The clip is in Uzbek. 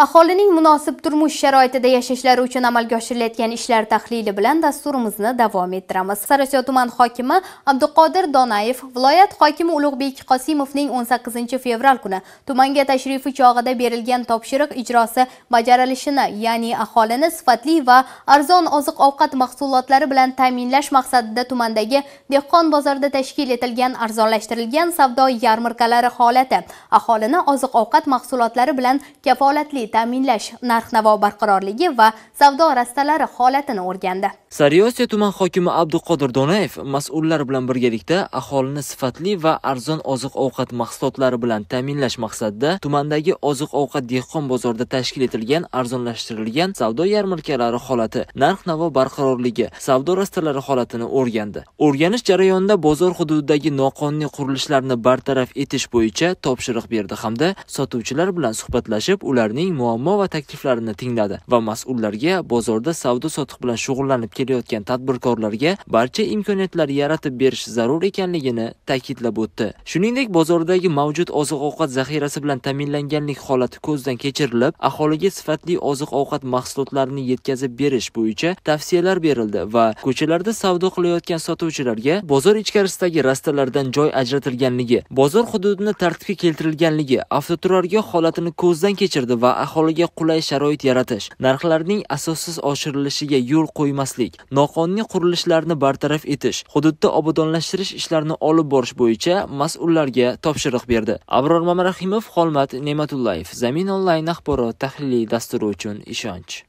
aholining munosib turmush sharoitida yashashlari uchun amalga oshirilayotgan ishlar tahlili bilan dasturimizni davom ettiramiz sariosiyo tuman hokimi abduqodir donayev viloyat hokimi ulug'bek qosimovning 18 fevral kuni tumanga tashrifi chog'ida berilgan topshiriq ijrosi bajarilishini ya'ni aholini sifatli va arzon oziq ovqat mahsulotlari bilan ta'minlash maqsadida tumandagi dehqon bozorida tashkil etilgan arzonlashtirilgan savdo yarmarkalari holati aholini oziq ovqat mahsulotlari bilan kafolatli ta'minlash narx navo barqarorligi va savdo rastalari holatini o'rgandi sariosiyo tuman hokimi abduqodir do'nayev mas'ullar bilan birgalikda aholini sifatli va arzon oziq ovqat mahsulotlari bilan ta'minlash maqsadida tumandagi oziq ovqat dehqon bozorida tashkil etilgan arzonlashtirilgan savdo yarmarkalari holati narx navo barqarorligi savdo rastalari holatini o'rgandi o'rganish jarayonida bozor hududidagi noqonuniy qurilishlarni bartaraf etish bo'yicha topshiriq berdi hamda sotuvchilar bilan suhbatlashib ularning ularning muammo va takliflarini tingladi va mas'ullarga bozorda savdo sotiq bilan shug'ullanib kelayotgan tadbirkorlarga barcha imkoniyatlar yaratib berish zarur ekanligini ta'kidlab o'tdi shuningdek bozordagi mavjud oziq ovqat zaxirasi bilan ta'minlanganlik holati ko'zdan kechirilib aholiga sifatli oziq ovqat mahsulotlarini yetkazib berish bo'yicha tavsiyalar berildi va ko'chalarda savdo qilayotgan sotuvchilarga bozor ichkarisidagi rastalardan joy ajratilganligi bozor hududini tartibga keltirilganligi avtoturargoh holatini ko'zdan kechirdi va aholiga qulay sharoit yaratish narxlarning asossiz oshirilishiga yo'l qo'ymaslik noqonuniy qurilishlarni bartaraf etish hududda obodonlashtirish ishlarini olib borish bo'yicha mas'ullarga topshiriq berdi abror mamarahimov xolmat ne'matullayev zamin onlayn axborot tahliliy dasturi uchun ishonch